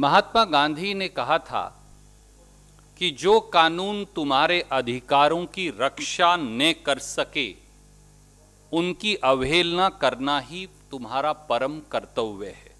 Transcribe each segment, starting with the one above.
महात्मा गांधी ने कहा था कि जो कानून तुम्हारे अधिकारों की रक्षा न कर सके उनकी अवहेलना करना ही तुम्हारा परम कर्तव्य है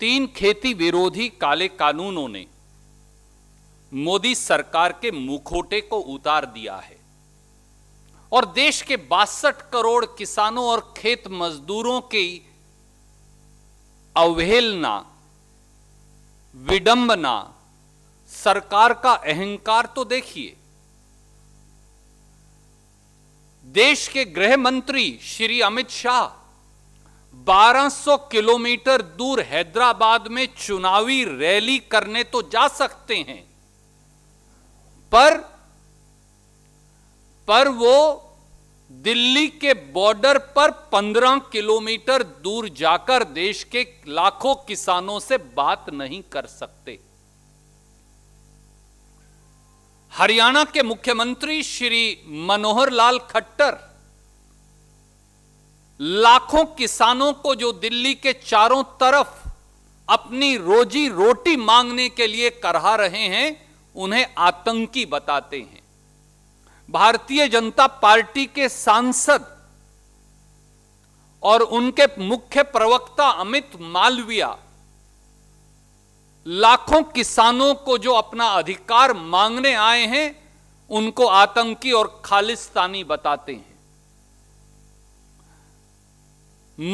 तीन खेती विरोधी काले कानूनों ने मोदी सरकार के मुखोटे को उतार दिया है और देश के बासठ करोड़ किसानों और खेत मजदूरों की अवहेलना विडंबना सरकार का अहंकार तो देखिए देश के गृह मंत्री श्री अमित शाह 1200 किलोमीटर दूर हैदराबाद में चुनावी रैली करने तो जा सकते हैं पर पर वो दिल्ली के बॉर्डर पर 15 किलोमीटर दूर जाकर देश के लाखों किसानों से बात नहीं कर सकते हरियाणा के मुख्यमंत्री श्री मनोहर लाल खट्टर लाखों किसानों को जो दिल्ली के चारों तरफ अपनी रोजी रोटी मांगने के लिए करहा रहे हैं उन्हें आतंकी बताते हैं भारतीय जनता पार्टी के सांसद और उनके मुख्य प्रवक्ता अमित मालविया लाखों किसानों को जो अपना अधिकार मांगने आए हैं उनको आतंकी और खालिस्तानी बताते हैं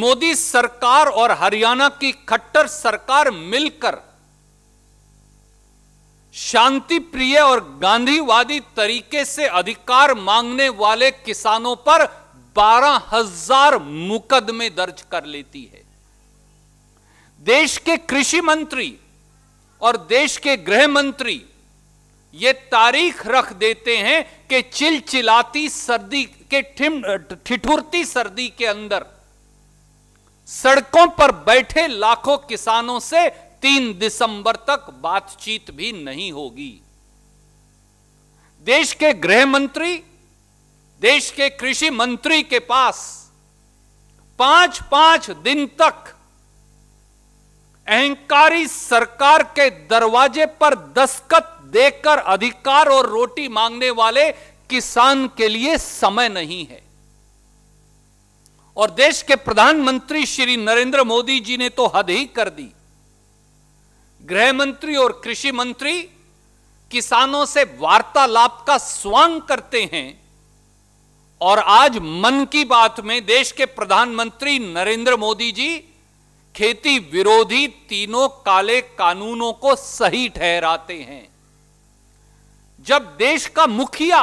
मोदी सरकार और हरियाणा की खट्टर सरकार मिलकर शांति प्रिय और गांधीवादी तरीके से अधिकार मांगने वाले किसानों पर बारह हजार मुकदमे दर्ज कर लेती है देश के कृषि मंत्री और देश के गृह मंत्री ये तारीख रख देते हैं कि चिलचिलाती सर्दी के ठिठुरती सर्दी के अंदर सड़कों पर बैठे लाखों किसानों से तीन दिसंबर तक बातचीत भी नहीं होगी देश के गृह मंत्री देश के कृषि मंत्री के पास पांच पांच दिन तक अहंकारी सरकार के दरवाजे पर दस्खत देकर अधिकार और रोटी मांगने वाले किसान के लिए समय नहीं है और देश के प्रधानमंत्री श्री नरेंद्र मोदी जी ने तो हद ही कर दी गृह मंत्री और कृषि मंत्री किसानों से वार्तालाप का स्वांग करते हैं और आज मन की बात में देश के प्रधानमंत्री नरेंद्र मोदी जी खेती विरोधी तीनों काले कानूनों को सही ठहराते हैं जब देश का मुखिया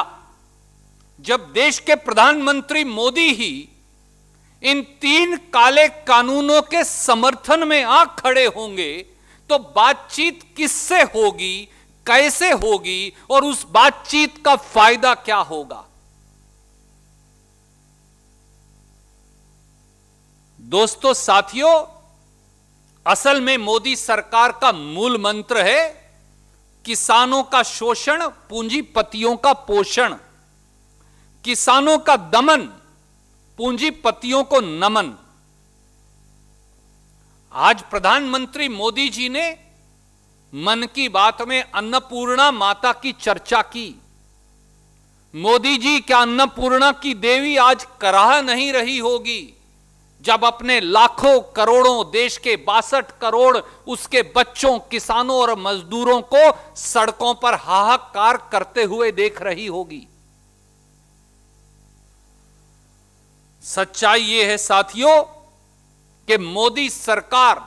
जब देश के प्रधानमंत्री मोदी ही इन तीन काले कानूनों के समर्थन में आ खड़े होंगे तो बातचीत किससे होगी कैसे होगी और उस बातचीत का फायदा क्या होगा दोस्तों साथियों असल में मोदी सरकार का मूल मंत्र है किसानों का शोषण पूंजीपतियों का पोषण किसानों का दमन पूंजीपतियों को नमन आज प्रधानमंत्री मोदी जी ने मन की बात में अन्नपूर्णा माता की चर्चा की मोदी जी क्या अन्नपूर्णा की देवी आज कराह नहीं रही होगी जब अपने लाखों करोड़ों देश के बासठ करोड़ उसके बच्चों किसानों और मजदूरों को सड़कों पर हाहाकार करते हुए देख रही होगी सच्चाई ये है साथियों कि मोदी सरकार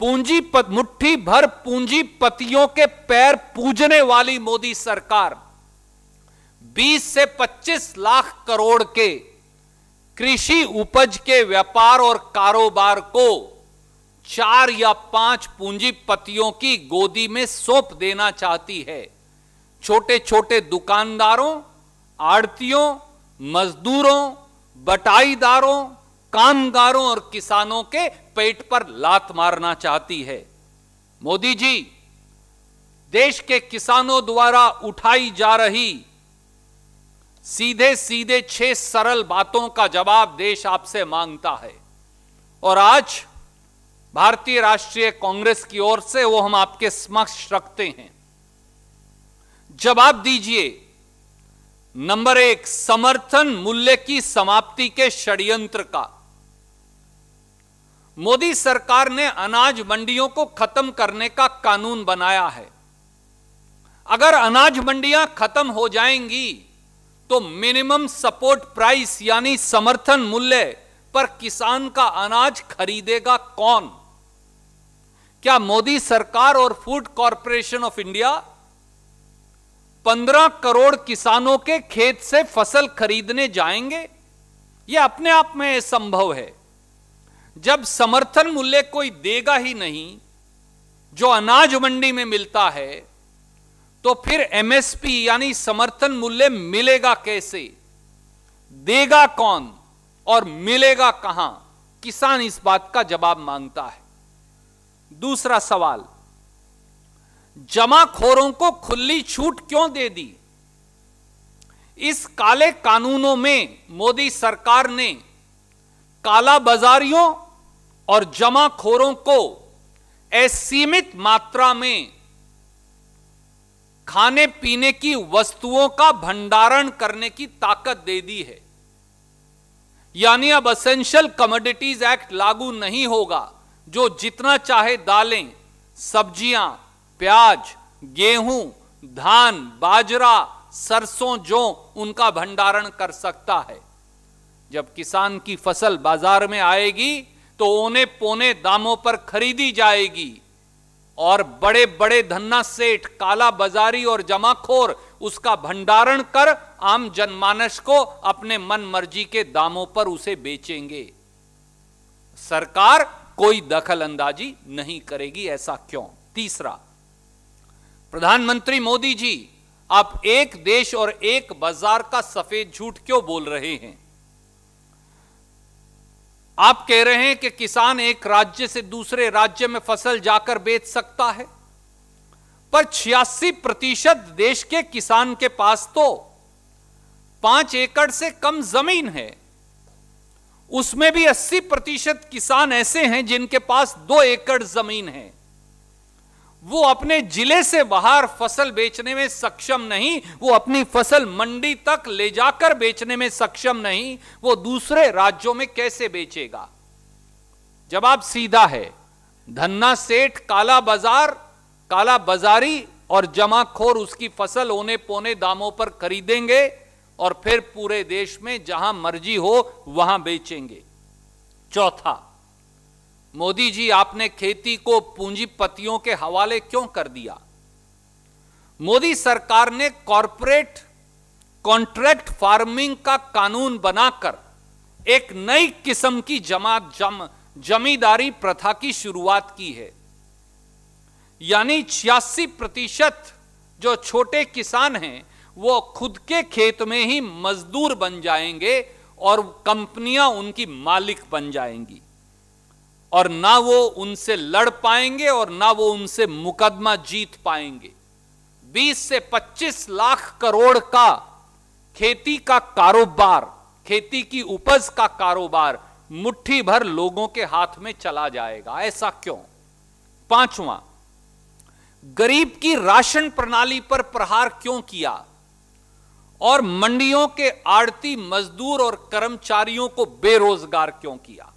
पूंजीपत मुट्ठी भर पूंजीपतियों के पैर पूजने वाली मोदी सरकार 20 से 25 लाख करोड़ के कृषि उपज के व्यापार और कारोबार को चार या पांच पूंजीपतियों की गोदी में सौंप देना चाहती है छोटे छोटे दुकानदारों आड़तियों मजदूरों बटाईदारों कामगारों और किसानों के पेट पर लात मारना चाहती है मोदी जी देश के किसानों द्वारा उठाई जा रही सीधे सीधे छह सरल बातों का जवाब देश आपसे मांगता है और आज भारतीय राष्ट्रीय कांग्रेस की ओर से वो हम आपके समक्ष रखते हैं जवाब दीजिए नंबर एक समर्थन मूल्य की समाप्ति के षड्यंत्र का मोदी सरकार ने अनाज मंडियों को खत्म करने का कानून बनाया है अगर अनाज मंडियां खत्म हो जाएंगी तो मिनिमम सपोर्ट प्राइस यानी समर्थन मूल्य पर किसान का अनाज खरीदेगा कौन क्या मोदी सरकार और फूड कॉरपोरेशन ऑफ इंडिया पंद्रह करोड़ किसानों के खेत से फसल खरीदने जाएंगे यह अपने आप में संभव है जब समर्थन मूल्य कोई देगा ही नहीं जो अनाज मंडी में मिलता है तो फिर एमएसपी यानी समर्थन मूल्य मिलेगा कैसे देगा कौन और मिलेगा कहां किसान इस बात का जवाब मांगता है दूसरा सवाल जमाखोरों को खुली छूट क्यों दे दी इस काले कानूनों में मोदी सरकार ने काला बाजारियों और जमाखोरों को असीमित मात्रा में खाने पीने की वस्तुओं का भंडारण करने की ताकत दे दी है यानी अब असेंशियल कमोडिटीज एक्ट लागू नहीं होगा जो जितना चाहे दालें सब्जियां प्याज गेहूं धान बाजरा सरसों जो उनका भंडारण कर सकता है जब किसान की फसल बाजार में आएगी तो ओने पोने दामों पर खरीदी जाएगी और बड़े बड़े धन्ना सेठ काला बाजारी और जमाखोर उसका भंडारण कर आम जनमानस को अपने मन मर्जी के दामों पर उसे बेचेंगे सरकार कोई दखल अंदाजी नहीं करेगी ऐसा क्यों तीसरा प्रधानमंत्री मोदी जी आप एक देश और एक बाजार का सफेद झूठ क्यों बोल रहे हैं आप कह रहे हैं कि किसान एक राज्य से दूसरे राज्य में फसल जाकर बेच सकता है पर छियासी प्रतिशत देश के किसान के पास तो पांच एकड़ से कम जमीन है उसमें भी अस्सी प्रतिशत किसान ऐसे हैं जिनके पास दो एकड़ जमीन है वो अपने जिले से बाहर फसल बेचने में सक्षम नहीं वो अपनी फसल मंडी तक ले जाकर बेचने में सक्षम नहीं वो दूसरे राज्यों में कैसे बेचेगा जवाब सीधा है धन्ना सेठ काला बाजार काला बाजारी और जमाखोर उसकी फसल होने पोने दामों पर खरीदेंगे और फिर पूरे देश में जहां मर्जी हो वहां बेचेंगे चौथा मोदी जी आपने खेती को पूंजीपतियों के हवाले क्यों कर दिया मोदी सरकार ने कॉरपोरेट कॉन्ट्रैक्ट फार्मिंग का कानून बनाकर एक नई किस्म की जमा जम जमींदारी प्रथा की शुरुआत की है यानी छियासी प्रतिशत जो छोटे किसान हैं वो खुद के खेत में ही मजदूर बन जाएंगे और कंपनियां उनकी मालिक बन जाएंगी और ना वो उनसे लड़ पाएंगे और ना वो उनसे मुकदमा जीत पाएंगे 20 से 25 लाख करोड़ का खेती का कारोबार खेती की उपज का कारोबार मुट्ठी भर लोगों के हाथ में चला जाएगा ऐसा क्यों पांचवा गरीब की राशन प्रणाली पर प्रहार क्यों किया और मंडियों के आड़ती मजदूर और कर्मचारियों को बेरोजगार क्यों किया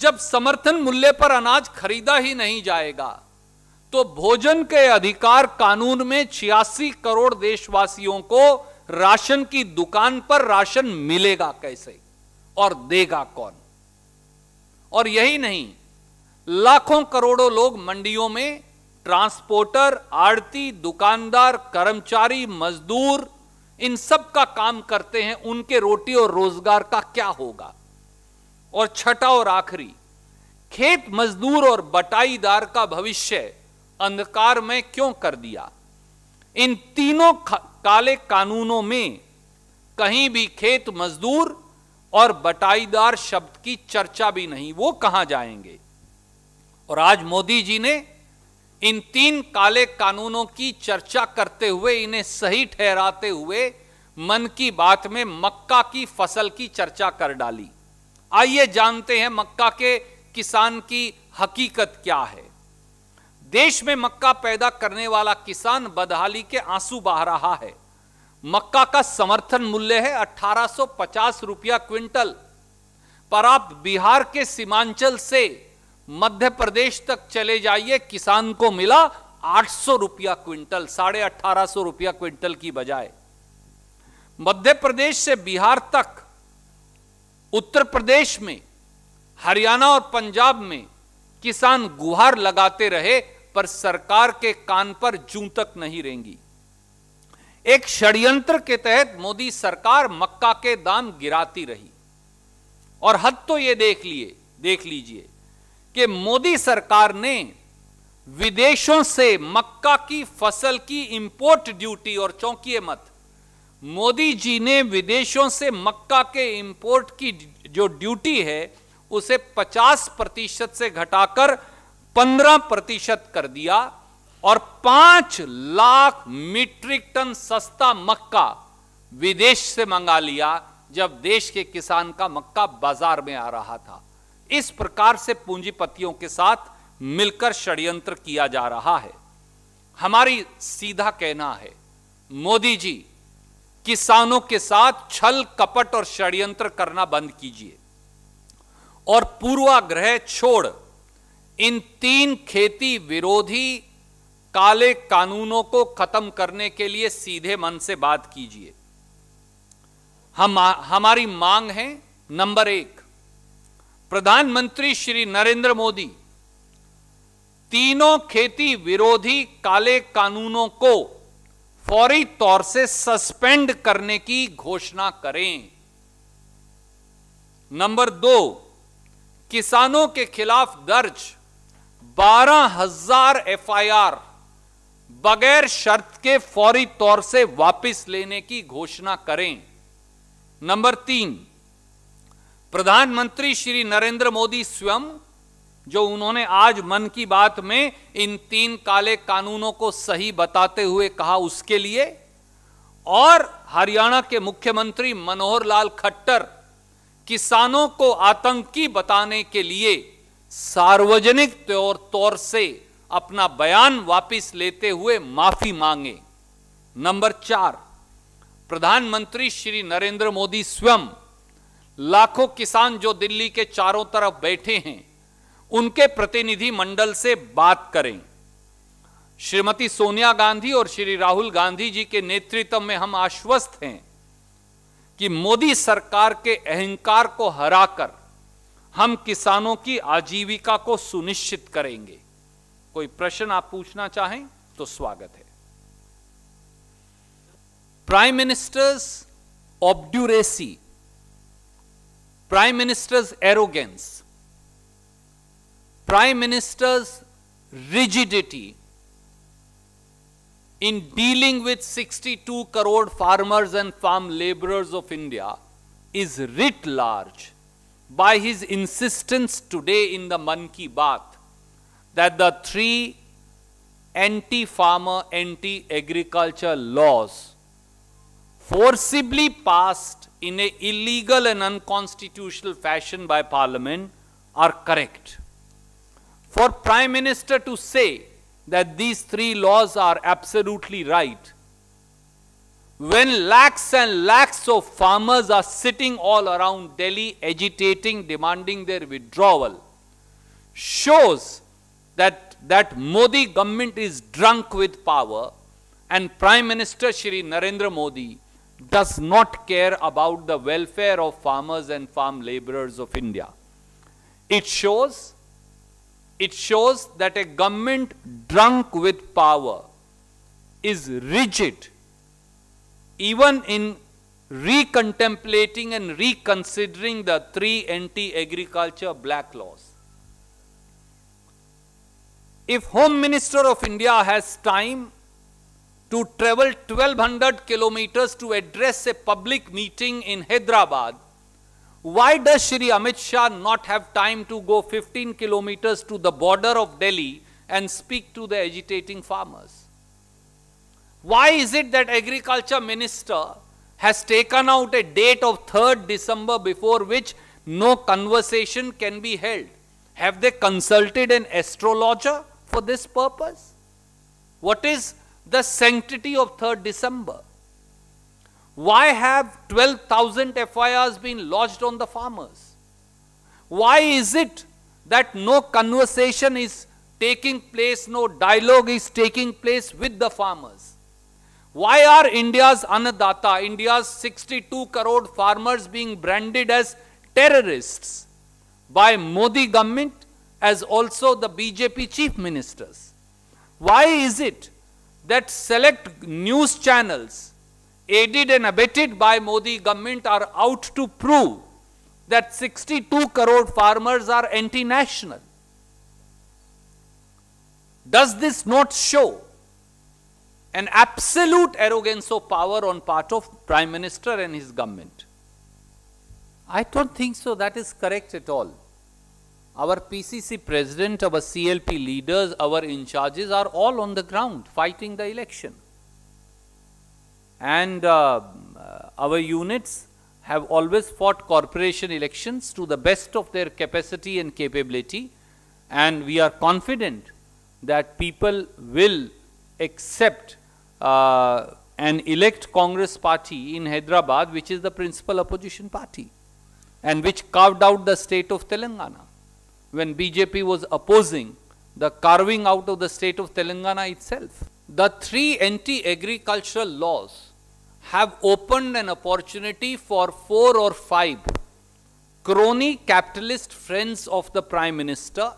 जब समर्थन मूल्य पर अनाज खरीदा ही नहीं जाएगा तो भोजन के अधिकार कानून में छियासी करोड़ देशवासियों को राशन की दुकान पर राशन मिलेगा कैसे और देगा कौन और यही नहीं लाखों करोड़ों लोग मंडियों में ट्रांसपोर्टर आड़ती दुकानदार कर्मचारी मजदूर इन सब का काम करते हैं उनके रोटी और रोजगार का क्या होगा और छठा और आखिरी खेत मजदूर और बटाईदार का भविष्य अंधकार में क्यों कर दिया इन तीनों काले कानूनों में कहीं भी खेत मजदूर और बटाईदार शब्द की चर्चा भी नहीं वो कहां जाएंगे और आज मोदी जी ने इन तीन काले कानूनों की चर्चा करते हुए इन्हें सही ठहराते हुए मन की बात में मक्का की फसल की चर्चा कर डाली आइए जानते हैं मक्का के किसान की हकीकत क्या है देश में मक्का पैदा करने वाला किसान बदहाली के आंसू बहा रहा है मक्का का समर्थन मूल्य है 1850 रुपया क्विंटल पर आप बिहार के सीमांचल से मध्य प्रदेश तक चले जाइए किसान को मिला 800 रुपया क्विंटल साढ़े अठारह रुपया क्विंटल की बजाय मध्य प्रदेश से बिहार तक उत्तर प्रदेश में हरियाणा और पंजाब में किसान गुहार लगाते रहे पर सरकार के कान पर जू तक नहीं रहेंगी एक षड्यंत्र के तहत मोदी सरकार मक्का के दाम गिराती रही और हद तो यह देख लिए देख लीजिए कि मोदी सरकार ने विदेशों से मक्का की फसल की इंपोर्ट ड्यूटी और चौंकिए मत मोदी जी ने विदेशों से मक्का के इंपोर्ट की जो ड्यूटी है उसे 50 प्रतिशत से घटाकर 15 प्रतिशत कर दिया और 5 लाख मीट्रिक टन सस्ता मक्का विदेश से मंगा लिया जब देश के किसान का मक्का बाजार में आ रहा था इस प्रकार से पूंजीपतियों के साथ मिलकर षड्यंत्र किया जा रहा है हमारी सीधा कहना है मोदी जी किसानों के साथ छल कपट और षड्यंत्र करना बंद कीजिए और पूर्वाग्रह छोड़ इन तीन खेती विरोधी काले कानूनों को खत्म करने के लिए सीधे मन से बात कीजिए हम हमारी मांग है नंबर एक प्रधानमंत्री श्री नरेंद्र मोदी तीनों खेती विरोधी काले कानूनों को फौरी तौर से सस्पेंड करने की घोषणा करें नंबर दो किसानों के खिलाफ दर्ज बारह हजार एफ बगैर शर्त के फौरी तौर से वापस लेने की घोषणा करें नंबर तीन प्रधानमंत्री श्री नरेंद्र मोदी स्वयं जो उन्होंने आज मन की बात में इन तीन काले कानूनों को सही बताते हुए कहा उसके लिए और हरियाणा के मुख्यमंत्री मनोहर लाल खट्टर किसानों को आतंकी बताने के लिए सार्वजनिक तौर तौर से अपना बयान वापस लेते हुए माफी मांगे नंबर चार प्रधानमंत्री श्री नरेंद्र मोदी स्वयं लाखों किसान जो दिल्ली के चारों तरफ बैठे हैं उनके प्रतिनिधि मंडल से बात करें श्रीमती सोनिया गांधी और श्री राहुल गांधी जी के नेतृत्व में हम आश्वस्त हैं कि मोदी सरकार के अहंकार को हराकर हम किसानों की आजीविका को सुनिश्चित करेंगे कोई प्रश्न आप पूछना चाहें तो स्वागत है prime minister's obduracy prime minister's arrogance Prime Minister's rigidity in dealing with 62 crore farmers and farm laborers of India is writ large by his insistence today in the Man Ki Baat that the three anti-farmer, anti-agriculture laws forcibly passed in a illegal and unconstitutional fashion by parliament are correct for prime minister to say that these three laws are absolutely right when lakhs and lakhs of farmers are sitting all around Delhi agitating, demanding their withdrawal, shows that, that Modi government is drunk with power and Prime Minister Shri Narendra Modi does not care about the welfare of farmers and farm laborers of India. It shows it shows that a government drunk with power is rigid even in recontemplating and reconsidering the three anti-agriculture black laws. If Home Minister of India has time to travel 1200 kilometers to address a public meeting in Hyderabad, why does Shri Amit Shah not have time to go 15 kilometers to the border of Delhi and speak to the agitating farmers? Why is it that agriculture minister has taken out a date of 3rd December before which no conversation can be held? Have they consulted an astrologer for this purpose? What is the sanctity of 3rd December? Why have 12,000 FIRs been lodged on the farmers? Why is it that no conversation is taking place, no dialogue is taking place with the farmers? Why are India's Anadata, India's 62 crore farmers being branded as terrorists by Modi government as also the BJP chief ministers? Why is it that select news channels aided and abetted by Modi government are out to prove that 62 crore farmers are anti-national. Does this not show an absolute arrogance of power on part of Prime Minister and his government? I don't think so. That is correct at all. Our PCC president, our CLP leaders, our in charges are all on the ground fighting the election and uh, our units have always fought corporation elections to the best of their capacity and capability and we are confident that people will accept uh, elect Congress party in Hyderabad which is the principal opposition party and which carved out the state of Telangana. When BJP was opposing the carving out of the state of Telangana itself. The three anti-agricultural laws have opened an opportunity for four or five crony capitalist friends of the Prime Minister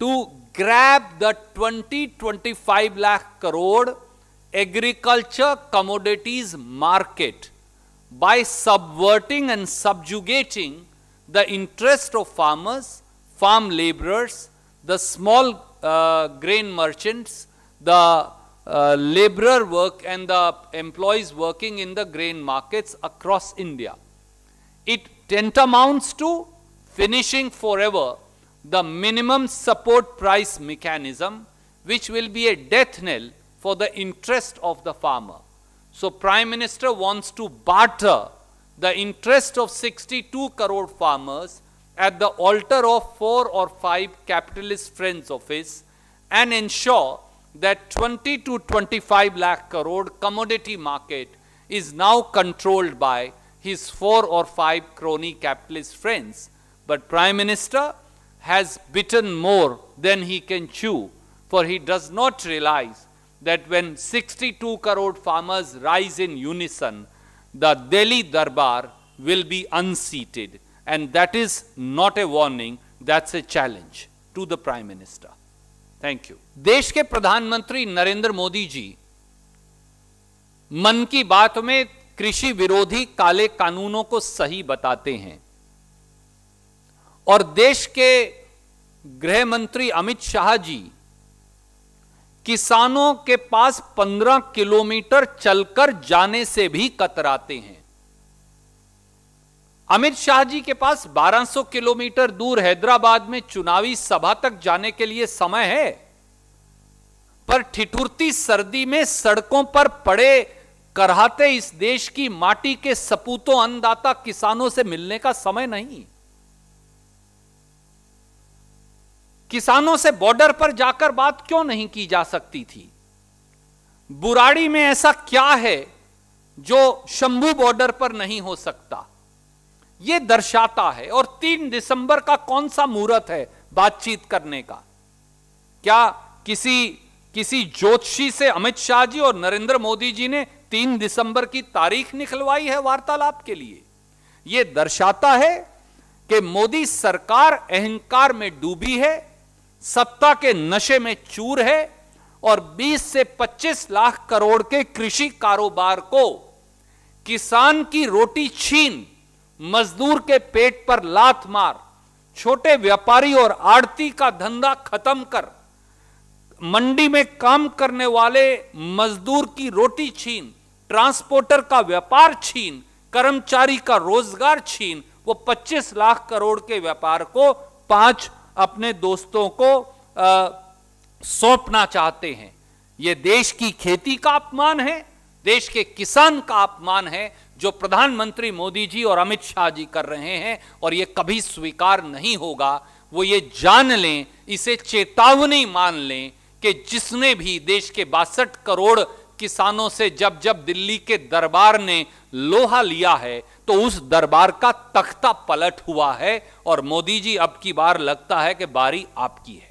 to grab the 20-25 lakh crore agriculture commodities market by subverting and subjugating the interest of farmers, farm laborers, the small uh, grain merchants, the uh, laborer work and the employees working in the grain markets across India. It tantamounts to finishing forever the minimum support price mechanism which will be a death knell for the interest of the farmer. So Prime Minister wants to barter the interest of 62 crore farmers at the altar of four or five capitalist friends of his and ensure that 20 to 25 lakh crore commodity market is now controlled by his four or five crony capitalist friends. But Prime Minister has bitten more than he can chew, for he does not realize that when 62 crore farmers rise in unison, the Delhi Darbar will be unseated. And that is not a warning, that's a challenge to the Prime Minister. Thank you देश के प्रधानमंत्री नरेंद्र मोदी जी मन की बात में कृषि विरोधी काले कानूनों को सही बताते हैं और देश के गृह मंत्री अमित शाह जी किसानों के पास 15 किलोमीटर चलकर जाने से भी कतराते हैं अमित शाह जी के पास 1200 किलोमीटर दूर हैदराबाद में चुनावी सभा तक जाने के लिए समय है पर ठिठुरती सर्दी में सड़कों पर पड़े करहाते इस देश की माटी के सपूतों अन्नदाता किसानों से मिलने का समय नहीं किसानों से बॉर्डर पर जाकर बात क्यों नहीं की जा सकती थी बुराड़ी में ऐसा क्या है जो शंभू बॉर्डर पर नहीं हो सकता ये दर्शाता है और तीन दिसंबर का कौन सा मुहूर्त है बातचीत करने का क्या किसी किसी ज्योतिषी से अमित शाह जी और नरेंद्र मोदी जी ने तीन दिसंबर की तारीख निकलवाई है वार्तालाप के लिए यह दर्शाता है कि मोदी सरकार अहंकार में डूबी है सत्ता के नशे में चूर है और 20 से 25 लाख करोड़ के कृषि कारोबार को किसान की रोटी छीन मजदूर के पेट पर लात मार छोटे व्यापारी और आड़ती का धंधा खत्म कर मंडी में काम करने वाले मजदूर की रोटी छीन ट्रांसपोर्टर का व्यापार छीन कर्मचारी का रोजगार छीन वो 25 लाख करोड़ के व्यापार को पांच अपने दोस्तों को सौंपना चाहते हैं ये देश की खेती का अपमान है देश के किसान का अपमान है जो प्रधानमंत्री मोदी जी और अमित शाह जी कर रहे हैं और ये कभी स्वीकार नहीं होगा वो ये जान लें इसे चेतावनी मान लें कि जिसने भी देश के बासठ करोड़ किसानों से जब जब दिल्ली के दरबार ने लोहा लिया है तो उस दरबार का तख्ता पलट हुआ है और मोदी जी अब की बार लगता है कि बारी आपकी है